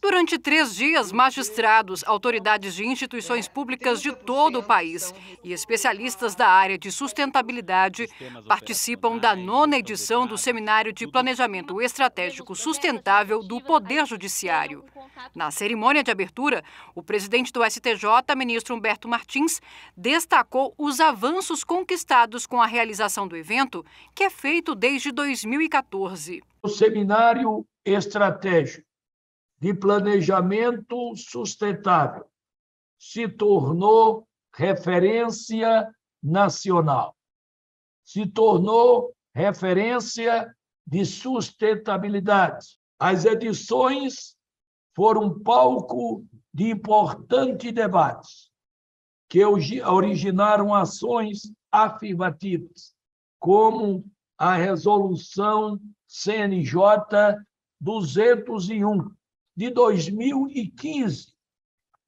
Durante três dias, magistrados, autoridades de instituições é, públicas de todo o país então, e especialistas da área de sustentabilidade participam da nona edição do Seminário de Planejamento Estratégico Sustentável do Poder Judiciário. Na cerimônia de abertura, o presidente do STJ, ministro Humberto Martins, destacou os avanços conquistados com a realização do evento, que é feito desde 2014. O seminário estratégico de planejamento sustentável se tornou referência nacional, se tornou referência de sustentabilidade. As edições foram palco de importantes debates que originaram ações afirmativas, como a resolução CNJ 201, de 2015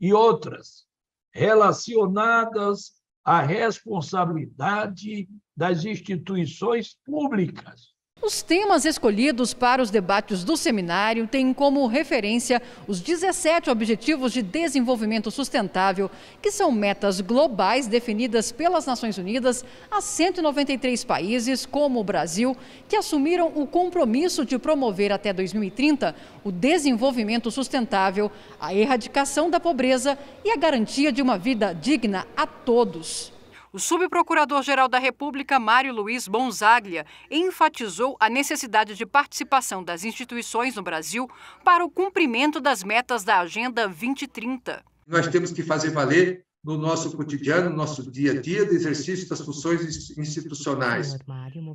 e outras relacionadas à responsabilidade das instituições públicas os temas escolhidos para os debates do seminário têm como referência os 17 Objetivos de Desenvolvimento Sustentável, que são metas globais definidas pelas Nações Unidas a 193 países, como o Brasil, que assumiram o compromisso de promover até 2030 o desenvolvimento sustentável, a erradicação da pobreza e a garantia de uma vida digna a todos. O subprocurador-geral da República, Mário Luiz Bonzaglia, enfatizou a necessidade de participação das instituições no Brasil para o cumprimento das metas da Agenda 2030. Nós temos que fazer valer no nosso cotidiano, no nosso dia a dia, do exercício das funções institucionais.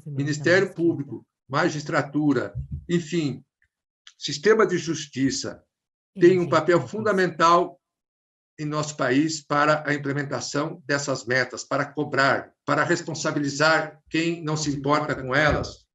Ministério Público, magistratura, enfim, sistema de justiça tem um papel fundamental em nosso país para a implementação dessas metas, para cobrar, para responsabilizar quem não se importa com elas,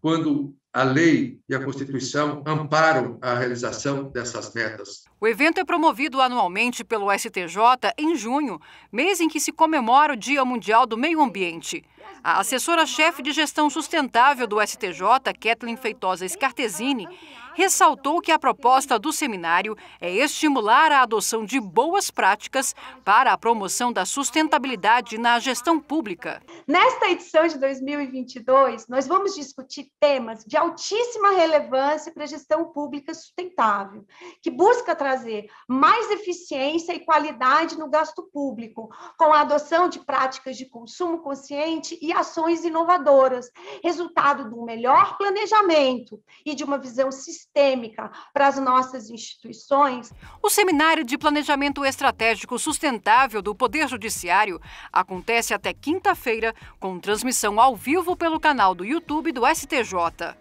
quando a lei e a Constituição amparam a realização dessas metas. O evento é promovido anualmente pelo STJ em junho, mês em que se comemora o Dia Mundial do Meio Ambiente. A assessora-chefe de gestão sustentável do STJ, Kathleen Feitosa Scartezini, ressaltou que a proposta do seminário é estimular a adoção de boas práticas para a promoção da sustentabilidade na gestão pública. Nesta edição de 2022, nós vamos discutir temas de altíssima relevância para a gestão pública sustentável, que busca trazer mais eficiência e qualidade no gasto público, com a adoção de práticas de consumo consciente e ações inovadoras, resultado do melhor planejamento e de uma visão sistêmica para as nossas instituições. O Seminário de Planejamento Estratégico Sustentável do Poder Judiciário acontece até quinta-feira, com transmissão ao vivo pelo canal do YouTube do STJ.